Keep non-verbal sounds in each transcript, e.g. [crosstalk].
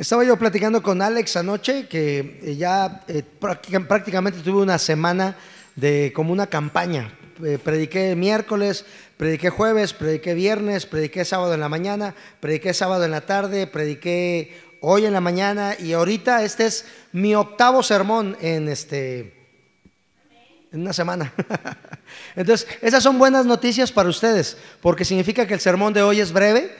Estaba yo platicando con Alex anoche que eh, ya eh, prácticamente tuve una semana de como una campaña. Eh, prediqué miércoles, prediqué jueves, prediqué viernes, prediqué sábado en la mañana, prediqué sábado en la tarde, prediqué hoy en la mañana y ahorita este es mi octavo sermón en este en una semana. [laughs] Entonces, esas son buenas noticias para ustedes, porque significa que el sermón de hoy es breve,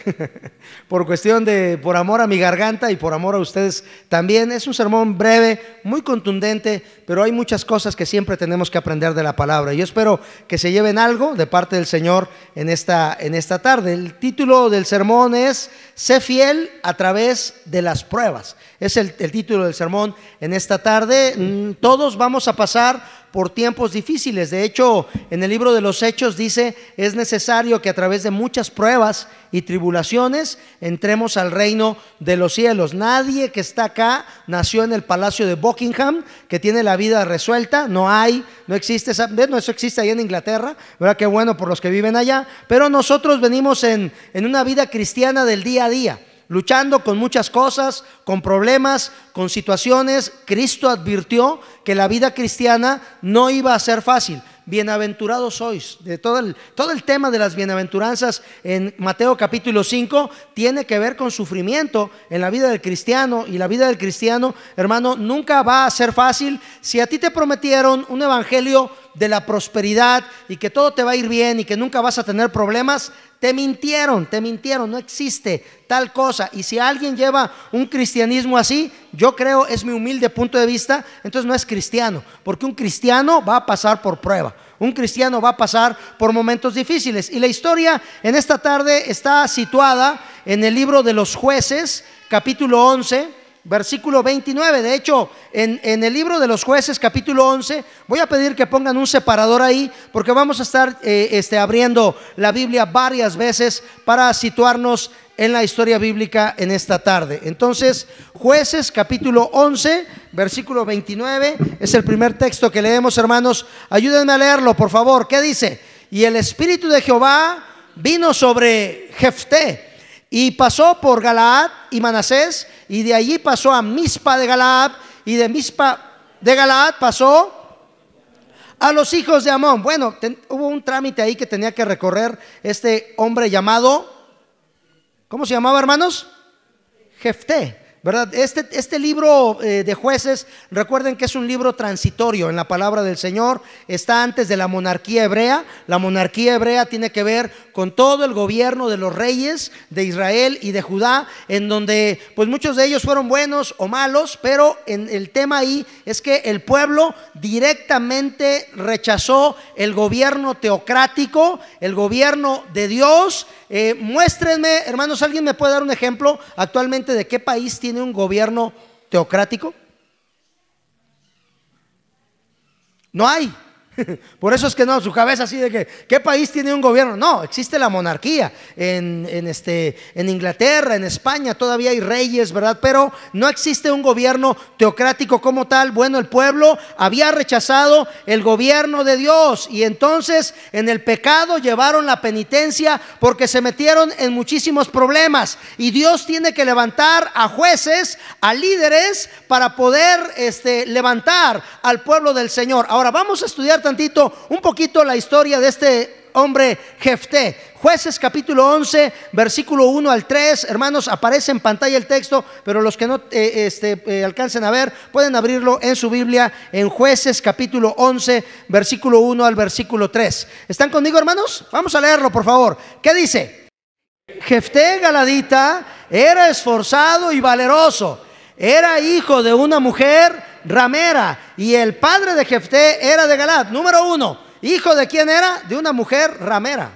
[laughs] por cuestión de, por amor a mi garganta y por amor a ustedes también. Es un sermón breve, muy contundente, pero hay muchas cosas que siempre tenemos que aprender de la palabra. Yo espero que se lleven algo de parte del Señor en esta, en esta tarde. El título del sermón es Sé fiel a través de las pruebas. Es el título del sermón en esta tarde. Mm, todos vamos a pasar por tiempos difíciles. De hecho, en el libro de los Hechos dice, es necesario que a través de muchas pruebas y tribulaciones entremos al reino de los cielos. Nadie que está acá nació en el palacio de Buckingham, que tiene la vida resuelta, no hay, no existe, esa, no eso existe allá en Inglaterra, ¿verdad? Qué bueno por los que viven allá, pero nosotros venimos en una vida cristiana del día a día luchando con muchas cosas, con problemas, con situaciones. Cristo advirtió que la vida cristiana no iba a ser fácil bienaventurados sois. De todo, el, todo el tema de las bienaventuranzas en Mateo capítulo 5 tiene que ver con sufrimiento en la vida del cristiano. Y la vida del cristiano, hermano, nunca va a ser fácil. Si a ti te prometieron un evangelio de la prosperidad y que todo te va a ir bien y que nunca vas a tener problemas, te mintieron, te mintieron, no existe tal cosa. Y si alguien lleva un cristianismo así, yo creo, es mi humilde punto de vista, entonces no es cristiano, porque un cristiano va a pasar por prueba, un cristiano va a pasar por momentos difíciles. Y la historia en esta tarde está situada en el libro de los jueces, capítulo 11 versículo 29. De hecho, en, el libro de los jueces, capítulo 11, voy a pedir que pongan un separador ahí, porque vamos a estar eh, este, abriendo la Biblia varias veces para situarnos en la historia bíblica en esta tarde. Entonces, jueces, capítulo 11, versículo 29, es el primer texto que leemos, hermanos. Ayúdenme a leerlo, por favor. ¿Qué dice? Y el Espíritu de Jehová vino sobre Jefté y pasó por Galaad y Manasés, y de allí pasó a Mispa de Galaad, y de Mispa de Galaad pasó a los hijos de Amón. Bueno, hubo un trámite ahí que tenía que recorrer este hombre llamado, ¿cómo se llamaba hermanos? Jefté. ¿verdad? Este, este libro eh, de jueces, recuerden que es un libro transitorio en la palabra del Señor, está antes de la monarquía hebrea. La monarquía hebrea tiene que ver con todo el gobierno de los reyes de Israel y de Judá, en donde pues muchos de ellos fueron buenos o malos, pero en el tema ahí es que el pueblo directamente rechazó el gobierno teocrático, el gobierno de Dios eh, muéstrenme, hermanos, ¿alguien me puede dar un ejemplo actualmente de qué país tiene un gobierno teocrático? No hay. [laughs] Por eso es que no, su cabeza así de que, ¿qué país tiene un gobierno? No, existe la monarquía. En, este, en Inglaterra, en España, todavía hay reyes, ¿verdad? Pero no existe un gobierno teocrático como tal. Bueno, el pueblo había rechazado el gobierno de Dios y entonces en el pecado llevaron la penitencia porque se metieron en muchísimos problemas. Y Dios tiene que levantar a jueces, a líderes, para poder este, levantar al pueblo del Señor. Ahora vamos a estudiar un poquito la historia de este hombre Jefté. Jueces capítulo 11, versículo 1 al 3. Hermanos, aparece en pantalla el texto, pero los que no eh, este, eh, alcancen a ver, pueden abrirlo en su Biblia en Jueces capítulo 11, versículo 1 al versículo 3. ¿Están conmigo, hermanos? Vamos a leerlo, por favor. ¿Qué dice? Jefté Galadita era esforzado y valeroso. Era hijo de una mujer ramera. Y el padre de Jefté era de Galat. Número uno, hijo de quién era? De una mujer ramera.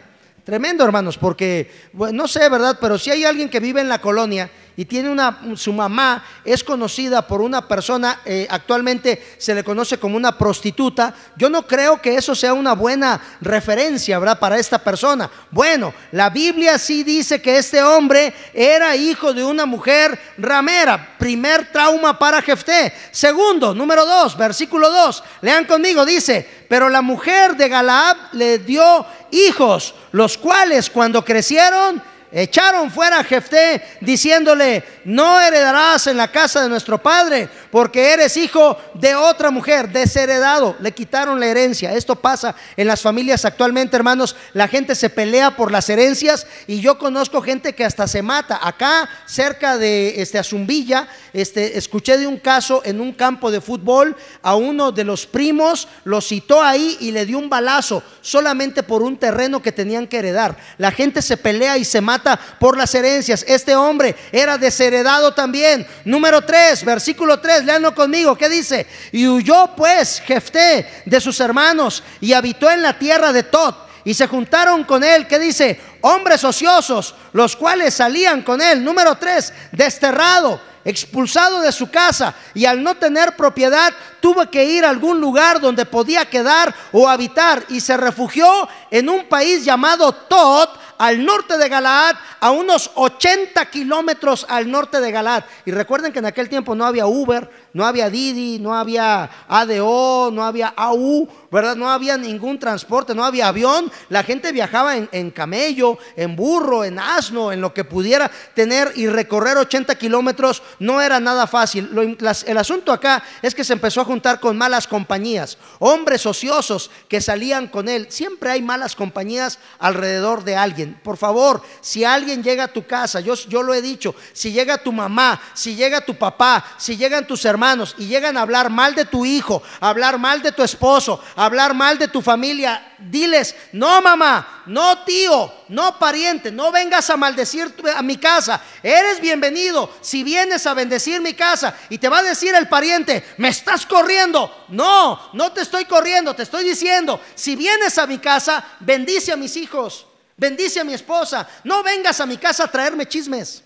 Tremendo, hermanos, porque, no sé, ¿verdad? Pero si hay alguien que vive en la colonia y tiene una, su mamá es conocida por una persona, eh, actualmente se le conoce como una prostituta, yo no creo que eso sea una buena referencia, ¿verdad? Para esta persona. Bueno, la Biblia sí dice que este hombre era hijo de una mujer ramera, primer trauma para Jefté. Segundo, número dos, versículo dos, lean conmigo, dice, pero la mujer de Galaab le dio hijos, los cuales cuando crecieron, Echaron fuera a Jefté diciéndole, no heredarás en la casa de nuestro padre, porque eres hijo de otra mujer, desheredado. Le quitaron la herencia. Esto pasa en las familias actualmente, hermanos. La gente se pelea por las herencias y yo conozco gente que hasta se mata. Acá, cerca de este, Azumbilla, este, escuché de un caso en un campo de fútbol, a uno de los primos lo citó ahí y le dio un balazo solamente por un terreno que tenían que heredar. La gente se pelea y se mata por las herencias. Este hombre era desheredado también. Número 3, versículo 3, leanlo conmigo. ¿Qué dice? Y huyó pues Jefté de sus hermanos y habitó en la tierra de Tot. Y se juntaron con él, ¿qué dice? Hombres ociosos, los cuales salían con él. Número 3, desterrado expulsado de su casa y al no tener propiedad tuvo que ir a algún lugar donde podía quedar o habitar y se refugió en un país llamado Tot al norte de Galaad, a unos 80 kilómetros al norte de Galaad. Y recuerden que en aquel tiempo no había Uber, no había Didi, no había ADO, no había AU, ¿verdad? No había ningún transporte, no había avión. La gente viajaba en, camello, en burro, en asno, en lo que pudiera tener y recorrer 80 kilómetros no era nada fácil. el asunto acá es que se empezó a juntar con malas compañías, hombres ociosos que salían con él. Siempre hay malas compañías alrededor de alguien. Por favor, si alguien llega a tu casa, yo, yo lo he dicho, si llega tu mamá, si llega tu papá, si llegan tus hermanos, y llegan a hablar mal de tu hijo, hablar mal de tu esposo, hablar mal de tu familia, diles, no mamá, no tío, no pariente, no vengas a maldecir a mi casa. Eres bienvenido si vienes a bendecir mi casa y te va a decir el pariente, me estás corriendo. No, no te estoy corriendo, te estoy diciendo, si vienes a mi casa, bendice a mis hijos, bendice a mi esposa. No vengas a mi casa a traerme chismes.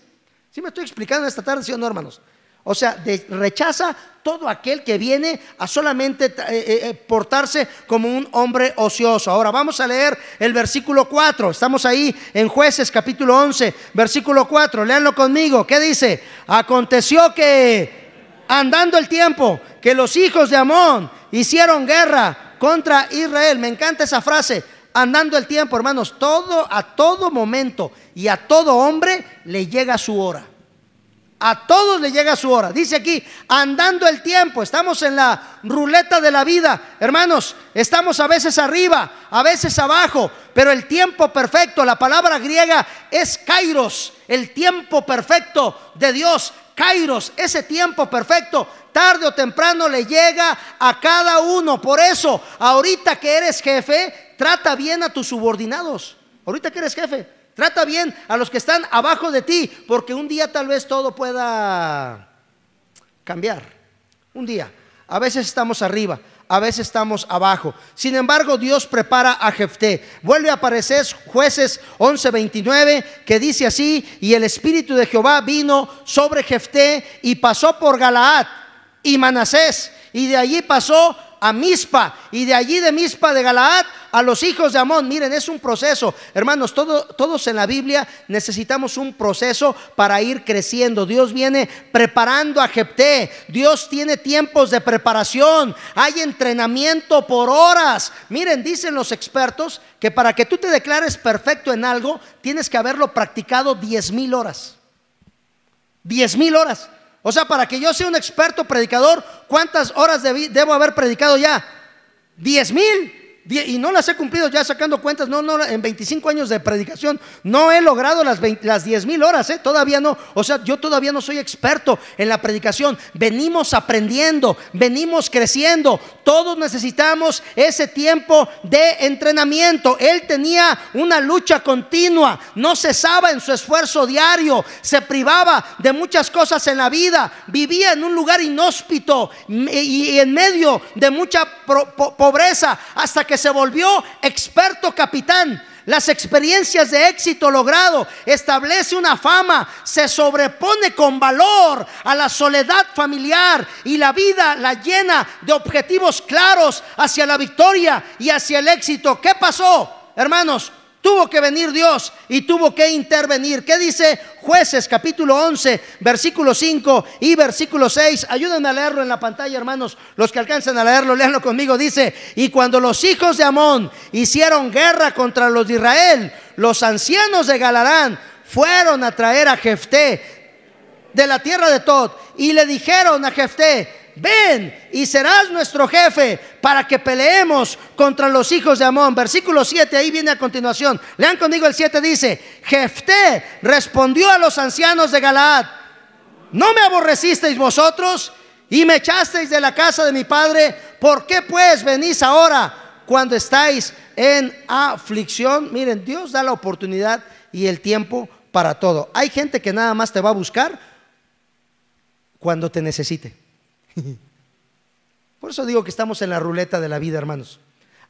¿Sí me estoy explicando esta tarde, sí hermanos? O sea, rechaza todo aquel que viene a solamente eh, eh, eh, portarse como un hombre ocioso. Ahora vamos a leer el versículo 4. Estamos ahí en jueces capítulo 11, versículo 4. Leanlo conmigo. ¿Qué dice? Aconteció que andando el tiempo, que los hijos de Amón hicieron guerra contra Israel. Me encanta esa frase. Andando el tiempo, hermanos, todo a todo momento y a todo hombre le llega su hora. A todos le llega su hora. Dice aquí, andando el tiempo, estamos en la ruleta de la vida. Hermanos, estamos a veces arriba, a veces abajo, pero el tiempo perfecto, la palabra griega es kairos, el tiempo perfecto de Dios. Kairos, ese tiempo perfecto, tarde o temprano le llega a cada uno. Por eso, ahorita que eres jefe, trata bien a tus subordinados. Ahorita que eres jefe, Trata bien a los que están abajo de ti, porque un día tal vez todo pueda cambiar. Un día. A veces estamos arriba, a veces estamos abajo. Sin embargo, Dios prepara a Jefté. Vuelve a aparecer jueces 11:29 que dice así, y el Espíritu de Jehová vino sobre Jefté y pasó por Galaad y Manasés, y de allí pasó a Mispa, y de allí de Mispa de Galaad a los hijos de Amón. Miren, es un proceso. Hermanos, todos en la Biblia necesitamos un proceso para ir creciendo. Dios viene preparando a Jepté. Dios tiene tiempos de preparación. Hay entrenamiento por horas. Miren, dicen los expertos que para que tú te declares perfecto en algo, tienes que haberlo practicado Diez mil horas. Diez mil horas. O sea, para que yo sea un experto predicador, ¿cuántas horas debo haber predicado ya? Diez mil y no las he cumplido ya sacando cuentas, no, no, en 25 años de predicación no he logrado las, 20, las 10 mil horas, ¿eh? todavía no, o sea, yo todavía no soy experto en la predicación, venimos aprendiendo, venimos creciendo, todos necesitamos ese tiempo de entrenamiento, él tenía una lucha continua, no cesaba en su esfuerzo diario, se privaba de muchas cosas en la vida, vivía en un lugar inhóspito y, en medio de mucha pobreza hasta que que se volvió experto capitán. Las experiencias de éxito logrado establece una fama, se sobrepone con valor a la soledad familiar y la vida la llena de objetivos claros hacia la victoria y hacia el éxito. ¿Qué pasó, hermanos? Tuvo que venir Dios y tuvo que intervenir. ¿Qué dice jueces capítulo 11, versículo 5 y versículo 6? Ayúdenme a leerlo en la pantalla, hermanos. Los que alcanzan a leerlo, leanlo conmigo. Dice, y cuando los hijos de Amón hicieron guerra contra los de Israel, los ancianos de Galarán fueron a traer a Jefté de la tierra de Tod y le dijeron a Jefté, ven y serás nuestro jefe para que peleemos contra los hijos de Amón. Versículo 7, ahí viene a continuación. Lean conmigo el 7, dice, Jefté respondió a los ancianos de Galaad, ¿no me aborrecisteis vosotros y me echasteis de la casa de mi padre? ¿Por qué pues venís ahora cuando estáis en aflicción? Miren, Dios da la oportunidad y el tiempo para todo. Hay gente que nada más te va a buscar cuando te necesite. [laughs] Por eso digo que estamos en la ruleta de la vida, hermanos.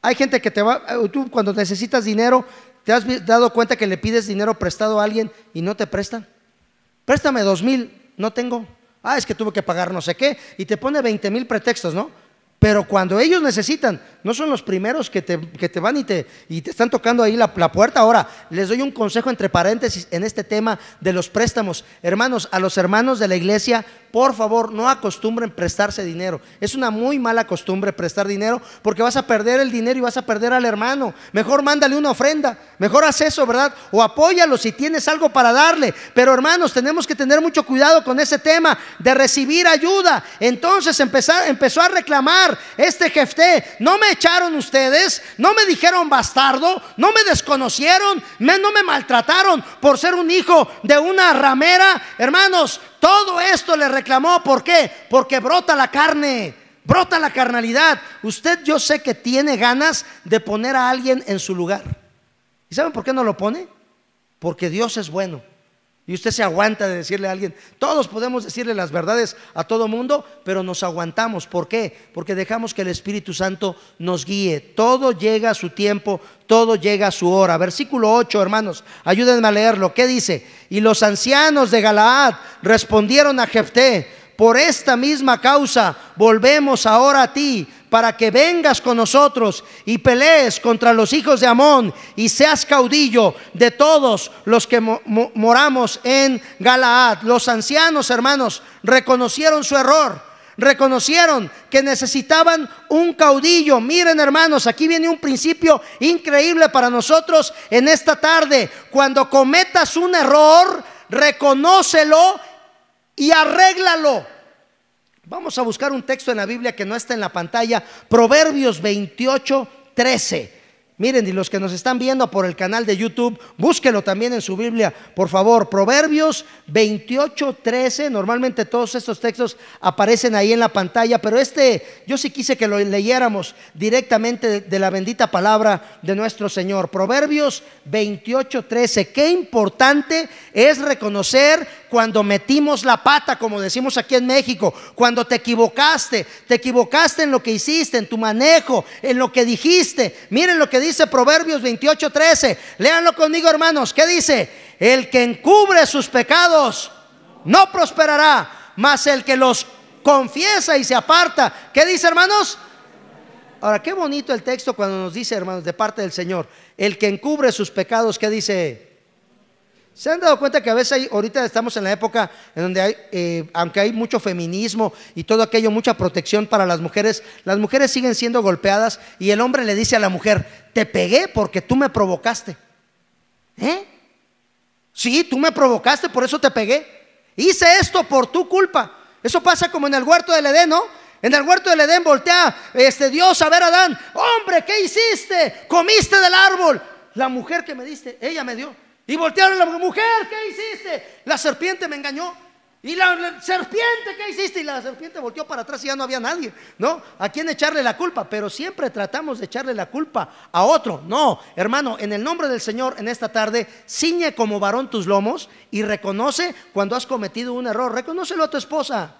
Hay gente que te va, eh, tú cuando necesitas dinero, ¿te has dado cuenta que le pides dinero prestado a alguien y no te prestan? Préstame dos mil, no tengo. Ah, es que tuve que pagar no sé qué. Y te pone veinte mil pretextos, ¿no? Pero cuando ellos necesitan, no son los primeros que te, van y te, te, están tocando ahí la, puerta. Ahora, les doy un consejo entre paréntesis en este tema de los préstamos. Hermanos, a los hermanos de la iglesia, por favor, no acostumbren prestarse dinero. Es una muy mala costumbre prestar dinero porque vas a perder el dinero y vas a perder al hermano. Mejor mándale una ofrenda, mejor haz eso, ¿verdad? O apóyalo si tienes algo para darle. Pero hermanos, tenemos que tener mucho cuidado con ese tema de recibir ayuda. Entonces empezar, empezó a reclamar este jefe no me echaron ustedes, no me dijeron bastardo, no me desconocieron, no me maltrataron por ser un hijo de una ramera. Hermanos, todo esto le reclamó, ¿por qué? Porque brota la carne, brota la carnalidad. Usted yo sé que tiene ganas de poner a alguien en su lugar. ¿Y saben por qué no lo pone? Porque Dios es bueno. Y usted se aguanta de decirle a alguien, todos podemos decirle las verdades a todo mundo, pero nos aguantamos. ¿Por qué? Porque dejamos que el Espíritu Santo nos guíe. Todo llega a su tiempo, todo llega a su hora. Versículo 8, hermanos, ayúdenme a leerlo. ¿Qué dice? Y los ancianos de Galaad respondieron a Jefté, por esta misma causa volvemos ahora a ti para que vengas con nosotros y pelees contra los hijos de Amón y seas caudillo de todos los que moramos en Galaad. Los ancianos, hermanos, reconocieron su error, reconocieron que necesitaban un caudillo. Miren, hermanos, aquí viene un principio increíble para nosotros en esta tarde. Cuando cometas un error, reconócelo y arréglalo. Vamos a buscar un texto en la Biblia que no está en la pantalla, Proverbios 28, 13. Miren, y los que nos están viendo por el canal de YouTube, búsquelo también en su Biblia, por favor. Proverbios 28, 13. Normalmente todos estos textos aparecen ahí en la pantalla, pero este yo sí quise que lo leyéramos directamente de la bendita palabra de nuestro Señor. Proverbios 28, 13. Qué importante es reconocer cuando metimos la pata, como decimos aquí en México, cuando te equivocaste, te equivocaste en lo que hiciste, en tu manejo, en lo que dijiste. Miren lo que dice Proverbios 28.13, 13. Léanlo conmigo, hermanos. ¿Qué dice? El que encubre sus pecados no prosperará, mas el que los confiesa y se aparta. ¿Qué dice, hermanos? Ahora, qué bonito el texto cuando nos dice, hermanos, de parte del Señor. El que encubre sus pecados, ¿qué dice? ¿Se han dado cuenta que a veces ahorita estamos en la época en donde hay, eh, aunque hay mucho feminismo y todo aquello, mucha protección para las mujeres, las mujeres siguen siendo golpeadas y el hombre le dice a la mujer, te pegué porque tú me provocaste. ¿Eh? Sí, tú me provocaste, por eso te pegué. Hice esto por tu culpa. Eso pasa como en el huerto del Edén, ¿no? En el huerto del Edén voltea este Dios a ver a Adán, hombre, ¿qué hiciste? Comiste del árbol. La mujer que me diste, ella me dio. Y voltearon a la mujer, ¿qué hiciste? La serpiente me engañó. Y la, serpiente, ¿qué hiciste? Y la serpiente volteó para atrás y ya no había nadie, ¿no? ¿A quién echarle la culpa? Pero siempre tratamos de echarle la culpa a otro. No, hermano, en el nombre del Señor, en esta tarde, ciñe como varón tus lomos y reconoce cuando has cometido un error. Reconócelo a tu esposa.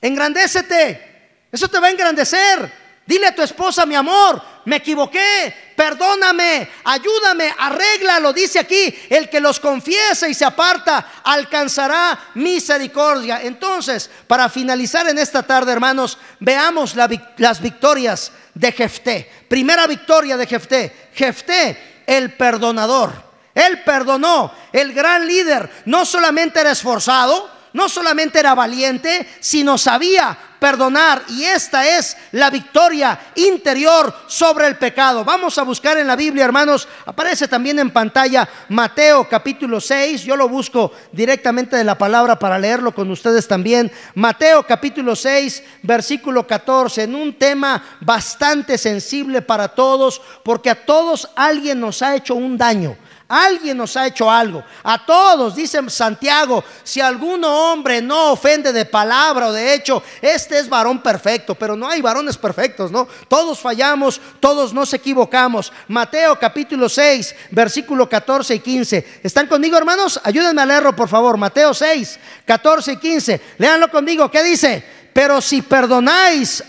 Engrandécete. Eso te va a engrandecer. Dile a tu esposa, mi amor, me equivoqué, perdóname, ayúdame, arréglalo. Dice aquí, el que los confiesa y se aparta alcanzará misericordia. Entonces, para finalizar en esta tarde, hermanos, veamos las victorias de Jefté. Primera victoria de Jefté. Jefté, el perdonador. Él perdonó, el gran líder. No solamente era esforzado, no solamente era valiente, sino sabía perdonar. Y esta es la victoria interior sobre el pecado. Vamos a buscar en la Biblia, hermanos. Aparece también en pantalla Mateo capítulo 6. Yo lo busco directamente de la palabra para leerlo con ustedes también. Mateo capítulo 6, versículo 14. En un tema bastante sensible para todos, porque a todos alguien nos ha hecho un daño. Alguien nos ha hecho algo. A todos, dice Santiago, si alguno hombre no ofende de palabra o de hecho, este es varón perfecto, pero no hay varones perfectos, ¿no? Todos fallamos, todos nos equivocamos. Mateo capítulo 6, versículo 14 y 15. ¿Están conmigo, hermanos? Ayúdenme a leerlo, por favor. Mateo 6, 14 y 15. Léanlo conmigo. ¿Qué dice? Pero si perdonáis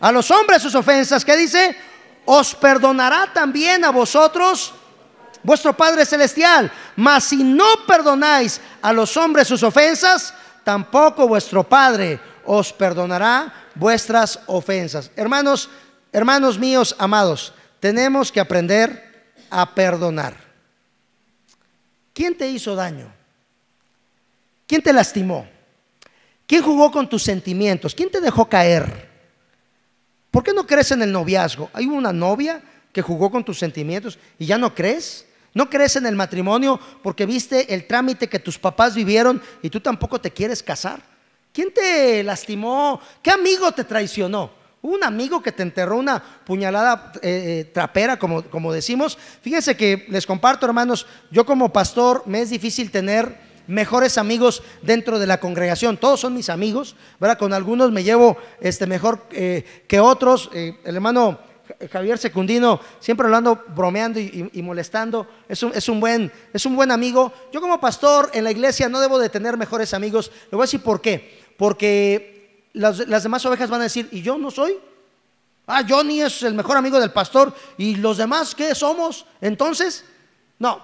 a los hombres sus ofensas, ¿qué dice? Os perdonará también a vosotros vuestro Padre Celestial. Mas si no perdonáis a los hombres sus ofensas, tampoco vuestro Padre os perdonará vuestras ofensas. Hermanos, hermanos míos amados, tenemos que aprender a perdonar. ¿Quién te hizo daño? ¿Quién te lastimó? ¿Quién jugó con tus sentimientos? ¿Quién te dejó caer? ¿Por qué no crees en el noviazgo? Hay una novia que jugó con tus sentimientos y ya no crees. No crees en el matrimonio porque viste el trámite que tus papás vivieron y tú tampoco te quieres casar. ¿Quién te lastimó? ¿Qué amigo te traicionó? Un amigo que te enterró una puñalada eh, eh, trapera, como, como decimos. Fíjense que les comparto, hermanos, yo como pastor me es difícil tener mejores amigos dentro de la congregación. Todos son mis amigos, ¿verdad? Con algunos me llevo este, mejor eh, que otros. el hermano Javier Secundino, siempre lo ando bromeando y, molestando. Es un, buen, es un buen amigo. Yo como pastor en la iglesia no debo de tener mejores amigos. Le voy a decir por qué. Porque las, demás ovejas van a decir, ¿y yo no soy? Ah, Johnny es el mejor amigo del pastor. ¿Y los demás qué somos? Entonces, no.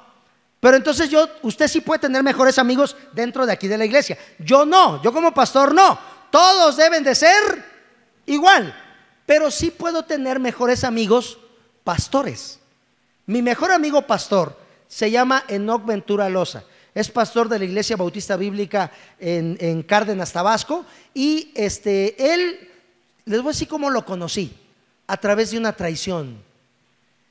Pero entonces yo, usted sí puede tener mejores amigos dentro de aquí de la iglesia. Yo no, yo como pastor no. Todos deben de ser igual. Pero sí puedo tener mejores amigos pastores. Mi mejor amigo pastor se llama Enoc Ventura Loza. Es pastor de la Iglesia Bautista Bíblica en, Cárdenas, Tabasco. Y este, él, les voy a decir cómo lo conocí, a través de una traición.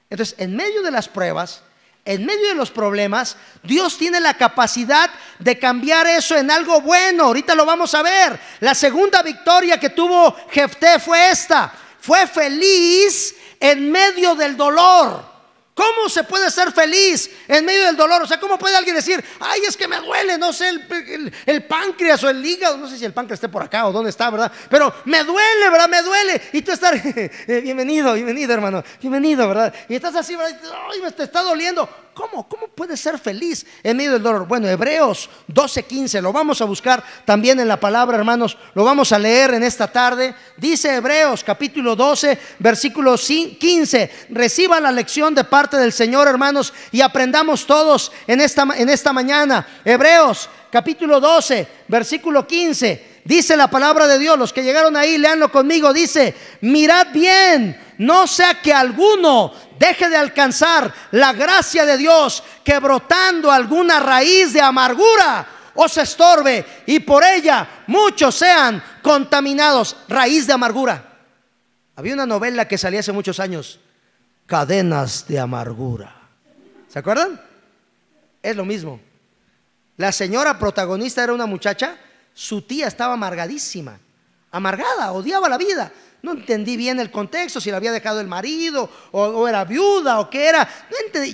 Entonces, en medio de las pruebas, en medio de los problemas, Dios tiene la capacidad de cambiar eso en algo bueno. Ahorita lo vamos a ver. La segunda victoria que tuvo Jefté fue esta. Fue feliz en medio del dolor. ¿Cómo se puede ser feliz en medio del dolor? O sea, ¿cómo puede alguien decir, ay, es que me duele, no sé, el, páncreas o el hígado, no sé si el páncreas esté por acá o dónde está, ¿verdad? Pero me duele, ¿verdad? Me duele. Y tú estás, [laughs] eh, bienvenido, bienvenido, hermano, bienvenido, ¿verdad? Y estás así, ¿verdad? Ay, me te está doliendo. ¿Cómo? puede ser feliz en medio del dolor? Bueno, Hebreos 12:15, lo vamos a buscar también en la palabra, hermanos, lo vamos a leer en esta tarde. Dice Hebreos capítulo 12, versículo 15, reciba la lección de parte del Señor, hermanos, y aprendamos todos en esta, en esta mañana. Hebreos capítulo 12, versículo 15, dice la palabra de Dios, los que llegaron ahí, leanlo conmigo, dice, mirad bien no sea que alguno deje de alcanzar la gracia de Dios, que brotando alguna raíz de amargura os estorbe y por ella muchos sean contaminados. Raíz de amargura. Había una novela que salía hace muchos años, Cadenas de Amargura. ¿Se acuerdan? Es lo mismo. La señora protagonista era una muchacha, su tía estaba amargadísima, amargada, odiaba la vida, no entendí bien el contexto, si la había dejado el marido, o, era viuda, o qué era.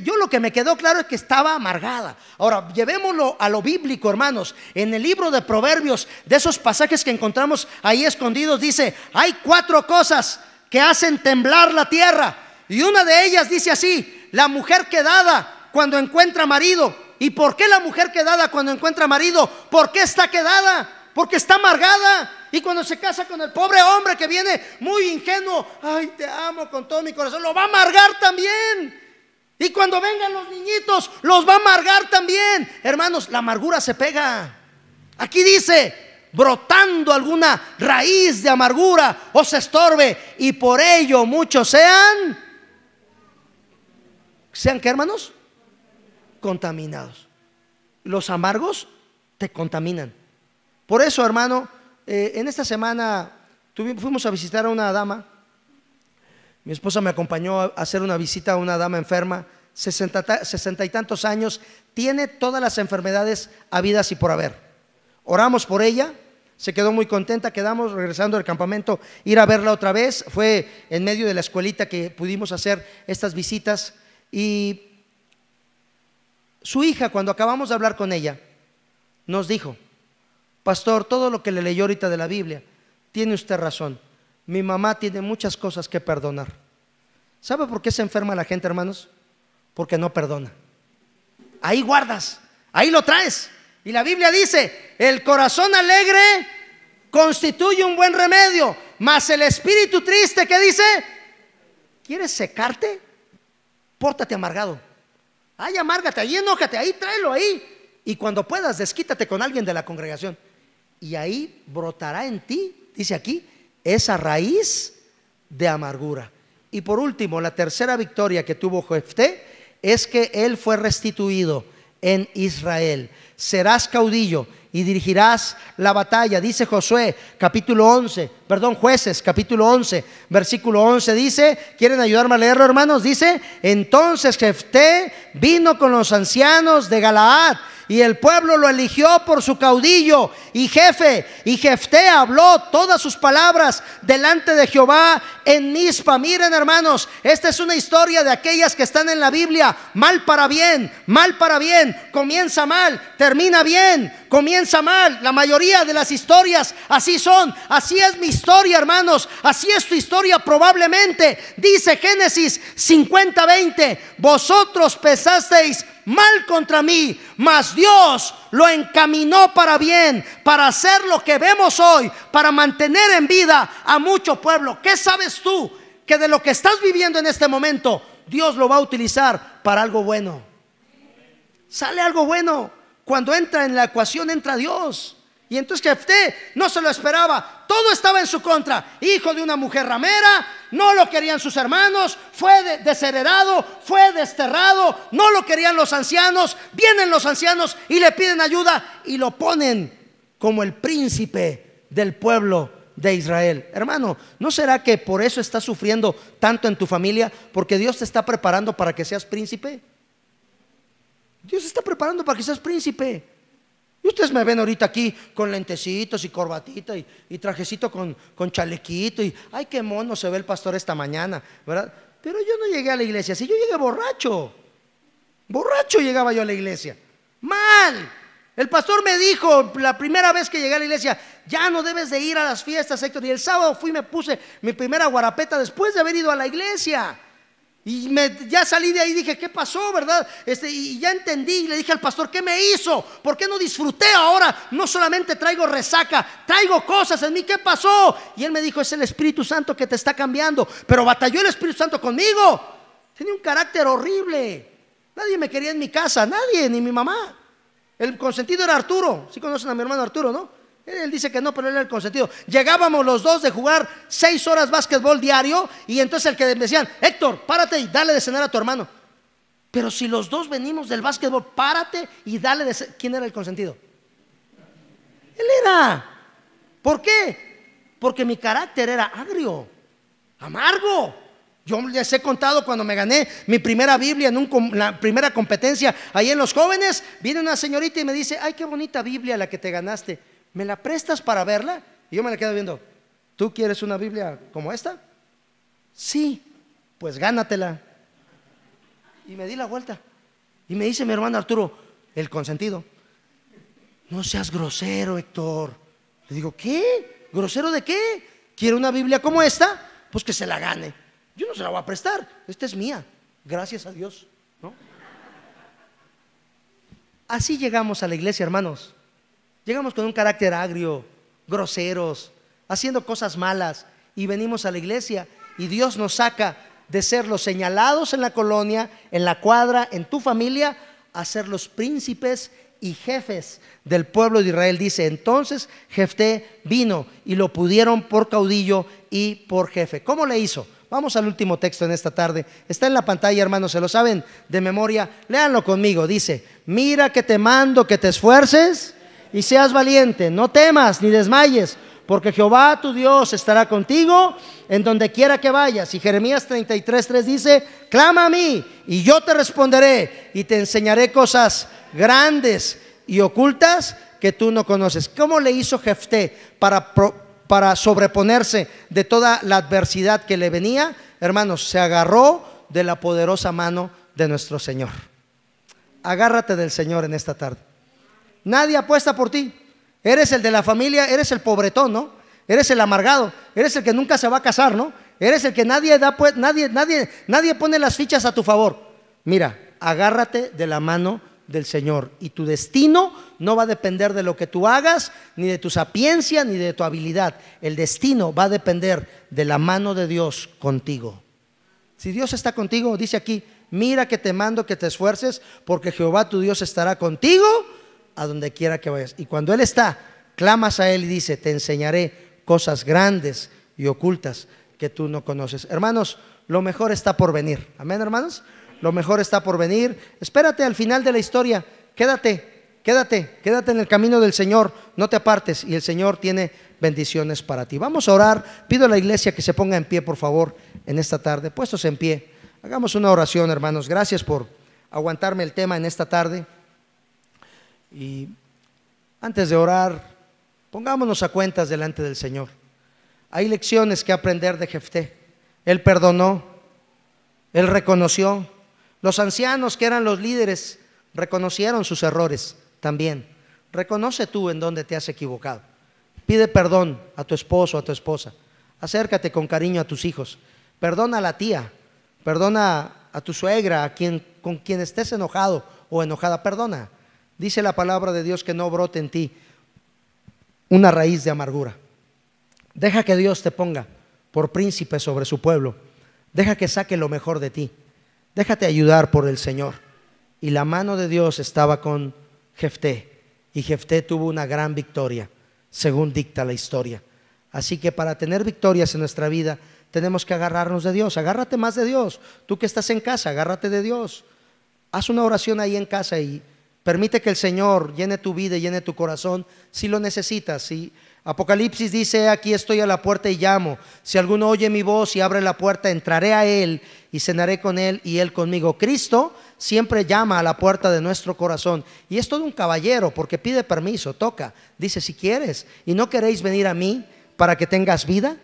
Yo lo que me quedó claro es que estaba amargada. Ahora, llevémoslo a lo bíblico, hermanos. En el libro de Proverbios, de esos pasajes que encontramos ahí escondidos, dice, hay cuatro cosas que hacen temblar la tierra. Y una de ellas dice así, la mujer quedada cuando encuentra marido. ¿Y por qué la mujer quedada cuando encuentra marido? ¿Por qué está quedada? Porque está amargada y cuando se casa con el pobre hombre que viene muy ingenuo, ay, te amo con todo mi corazón, lo va a amargar también. Y cuando vengan los niñitos, los va a amargar también. Hermanos, la amargura se pega. Aquí dice, brotando alguna raíz de amargura O se estorbe y por ello muchos sean, sean que hermanos, contaminados. Los amargos te contaminan. Por eso, hermano, eh, en esta semana fuimos a visitar a una dama. Mi esposa me acompañó a hacer una visita a una dama enferma, sesenta, y tantos años, tiene todas las enfermedades habidas y por haber. Oramos por ella, se quedó muy contenta, quedamos regresando del campamento, ir a verla otra vez, fue en medio de la escuelita que pudimos hacer estas visitas y su hija, cuando acabamos de hablar con ella, nos dijo, Pastor, todo lo que le leyó ahorita de la Biblia, tiene usted razón. Mi mamá tiene muchas cosas que perdonar. ¿Sabe por qué se enferma la gente, hermanos? Porque no perdona. Ahí guardas, ahí lo traes. Y la Biblia dice, el corazón alegre constituye un buen remedio, mas el espíritu triste que dice, ¿quieres secarte? Pórtate amargado. Ahí amárgate, ahí enójate, ahí tráelo ahí. Y cuando puedas, desquítate con alguien de la congregación y ahí brotará en ti, dice aquí, esa raíz de amargura. Y por último, la tercera victoria que tuvo Jefté es que él fue restituido en Israel. Serás caudillo y dirigirás la batalla, dice Josué capítulo 11, perdón, jueces, capítulo 11, versículo 11 dice, ¿quieren ayudarme a leerlo hermanos? Dice, entonces Jefté vino con los ancianos de Galaad y el pueblo lo eligió por su caudillo y jefe. Y Jefté habló todas sus palabras delante de Jehová en mispa, Miren, hermanos, esta es una historia de aquellas que están en la Biblia, mal para bien, mal para bien, comienza mal, termina bien, comienza mal. La mayoría de las historias así son, así es mi historia, hermanos. Así es tu historia probablemente. Dice Génesis 50:20, vosotros pesasteis mal contra mí, mas Dios lo encaminó para bien, para hacer lo que vemos hoy, para mantener en vida a mucho pueblo. ¿Qué sabes tú que de lo que estás viviendo en este momento, Dios lo va a utilizar para algo bueno? Sale algo bueno. Cuando entra en la ecuación, entra Dios. Y entonces Jefté no se lo esperaba, todo estaba en su contra. Hijo de una mujer ramera, no lo querían sus hermanos, fue desheredado, fue desterrado, no lo querían los ancianos. Vienen los ancianos y le piden ayuda y lo ponen como el príncipe del pueblo de Israel. Hermano, ¿no será que por eso estás sufriendo tanto en tu familia? Porque Dios te está preparando para que seas príncipe. Dios te está preparando para que seas príncipe ustedes me ven ahorita aquí con lentecitos y corbatita y, trajecito con, chalequito y, ay, qué mono se ve el pastor esta mañana, ¿verdad? Pero yo no llegué a la iglesia, si yo llegué borracho, borracho llegaba yo a la iglesia, mal. El pastor me dijo la primera vez que llegué a la iglesia, ya no debes de ir a las fiestas, Héctor. Y el sábado fui y me puse mi primera guarapeta después de haber ido a la iglesia. Y ya salí de ahí y dije, ¿qué pasó, verdad? Este, y ya entendí y le dije al pastor, ¿qué me hizo? ¿Por qué no disfruté ahora? No solamente traigo resaca, traigo cosas en mí, ¿qué pasó? Y él me dijo, es el Espíritu Santo que te está cambiando, pero batalló el Espíritu Santo conmigo. Tenía un carácter horrible. Nadie me quería en mi casa, nadie, ni mi mamá. El consentido era Arturo. Sí conocen a mi hermano Arturo, ¿no? Él dice que no, pero él era el consentido. Llegábamos los dos de jugar seis horas básquetbol diario y entonces el que decían, Héctor, párate y dale de cenar a tu hermano. Pero si los dos venimos del básquetbol, párate y dale de cenar. ¿Quién era el consentido? Él era. ¿Por qué? Porque mi carácter era agrio, amargo. Yo les he contado cuando me gané mi primera Biblia en la primera competencia ahí en los jóvenes. Viene una señorita y me dice, ay, qué bonita Biblia la que te ganaste. ¿me la prestas para verla? Y yo me la quedo viendo, ¿tú quieres una Biblia como esta? Sí, pues gánatela. Y me di la vuelta. Y me dice mi hermano Arturo, el consentido, no seas grosero, Héctor. Le digo, ¿qué? ¿Grosero de qué? ¿Quiere una Biblia como esta? Pues que se la gane. Yo no se la voy a prestar, esta es mía, gracias a Dios. ¿no? Así llegamos a la iglesia, hermanos. Llegamos con un carácter agrio, groseros, haciendo cosas malas y venimos a la iglesia y Dios nos saca de ser los señalados en la colonia, en la cuadra, en tu familia, a ser los príncipes y jefes del pueblo de Israel. Dice, entonces Jefté vino y lo pudieron por caudillo y por jefe. ¿Cómo le hizo? Vamos al último texto en esta tarde. Está en la pantalla, hermanos, se lo saben de memoria. Léanlo conmigo. Dice, mira que te mando que te esfuerces y seas valiente, no temas ni desmayes, porque Jehová tu Dios estará contigo en donde quiera que vayas. Y Jeremías 33:3 dice, clama a mí y yo te responderé y te enseñaré cosas grandes y ocultas que tú no conoces. ¿Cómo le hizo Jefté para, para sobreponerse de toda la adversidad que le venía? Hermanos, se agarró de la poderosa mano de nuestro Señor. Agárrate del Señor en esta tarde. Nadie apuesta por ti. Eres el de la familia, eres el pobretón, ¿no? Eres el amargado, eres el que nunca se va a casar, ¿no? Eres el que nadie da, pues, nadie, nadie, nadie pone las fichas a tu favor. Mira, agárrate de la mano del Señor y tu destino no va a depender de lo que tú hagas, ni de tu sapiencia, ni de tu habilidad. El destino va a depender de la mano de Dios contigo. Si Dios está contigo, dice aquí, mira que te mando que te esfuerces, porque Jehová tu Dios estará contigo a donde quiera que vayas. Y cuando Él está, clamas a Él y dice, te enseñaré cosas grandes y ocultas que tú no conoces. Hermanos, lo mejor está por venir. Amén, hermanos. Lo mejor está por venir. Espérate al final de la historia. Quédate, quédate, quédate en el camino del Señor. No te apartes y el Señor tiene bendiciones para ti. Vamos a orar. Pido a la iglesia que se ponga en pie, por favor, en esta tarde. Puestos en pie. Hagamos una oración, hermanos. Gracias por aguantarme el tema en esta tarde. Y antes de orar, pongámonos a cuentas delante del Señor. Hay lecciones que aprender de Jefté. Él perdonó, él reconoció. Los ancianos que eran los líderes reconocieron sus errores también. Reconoce tú en dónde te has equivocado. Pide perdón a tu esposo, a tu esposa. Acércate con cariño a tus hijos. Perdona a la tía, perdona a tu suegra, a quien con quien estés enojado o enojada, perdona. Dice la palabra de Dios que no brote en ti una raíz de amargura. Deja que Dios te ponga por príncipe sobre su pueblo. Deja que saque lo mejor de ti. Déjate ayudar por el Señor. Y la mano de Dios estaba con Jefté. Y Jefté tuvo una gran victoria, según dicta la historia. Así que para tener victorias en nuestra vida, tenemos que agarrarnos de Dios. Agárrate más de Dios. Tú que estás en casa, agárrate de Dios. Haz una oración ahí en casa y Permite que el Señor llene tu vida y llene tu corazón si lo necesitas. Si Apocalipsis dice, aquí estoy a la puerta y llamo. Si alguno oye mi voz y abre la puerta, entraré a Él y cenaré con Él y Él conmigo. Cristo siempre llama a la puerta de nuestro corazón. Y es todo un caballero porque pide permiso, toca. Dice, si quieres y no queréis venir a mí para que tengas vida,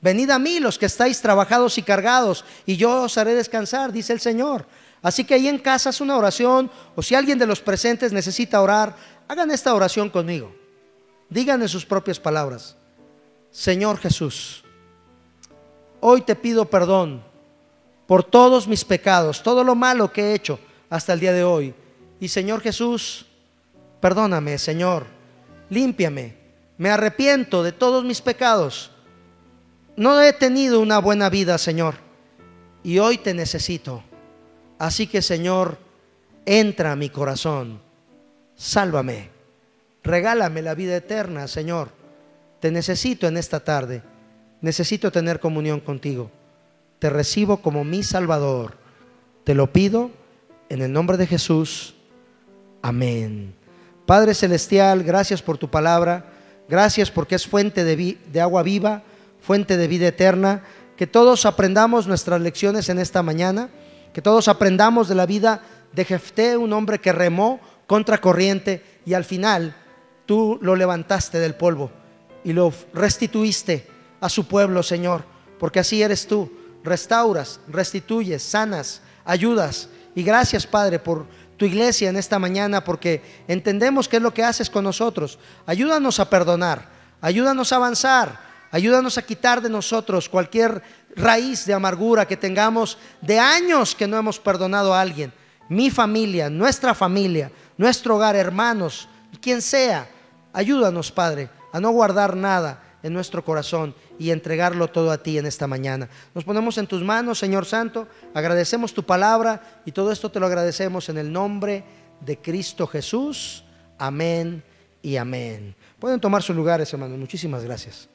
venid a mí los que estáis trabajados y cargados y yo os haré descansar, dice el Señor. Así que ahí en casa es una oración, o si alguien de los presentes necesita orar, hagan esta oración conmigo. Digan en sus propias palabras, Señor Jesús, hoy te pido perdón por todos mis pecados, todo lo malo que he hecho hasta el día de hoy. Y Señor Jesús, perdóname, Señor, límpiame. Me arrepiento de todos mis pecados. No he tenido una buena vida, Señor, y hoy te necesito. Así que Señor, entra a mi corazón, sálvame, regálame la vida eterna, Señor. Te necesito en esta tarde, necesito tener comunión contigo. Te recibo como mi Salvador. Te lo pido en el nombre de Jesús. Amén. Padre Celestial, gracias por tu palabra. Gracias porque es fuente de, de, agua viva, fuente de vida eterna. Que todos aprendamos nuestras lecciones en esta mañana que todos aprendamos de la vida de Jefté, un hombre que remó contra corriente y al final tú lo levantaste del polvo y lo restituiste a su pueblo, Señor, porque así eres tú. Restauras, restituyes, sanas, ayudas. Y gracias, Padre, por tu iglesia en esta mañana, porque entendemos qué es lo que haces con nosotros. Ayúdanos a perdonar, ayúdanos a avanzar, Ayúdanos a quitar de nosotros cualquier raíz de amargura que tengamos de años que no hemos perdonado a alguien. Mi familia, nuestra familia, nuestro hogar, hermanos, quien sea. Ayúdanos, Padre, a no guardar nada en nuestro corazón y entregarlo todo a ti en esta mañana. Nos ponemos en tus manos, Señor Santo, agradecemos tu palabra y todo esto te lo agradecemos en el nombre de Cristo Jesús. Amén y amén. Pueden tomar sus lugares, hermanos. Muchísimas gracias.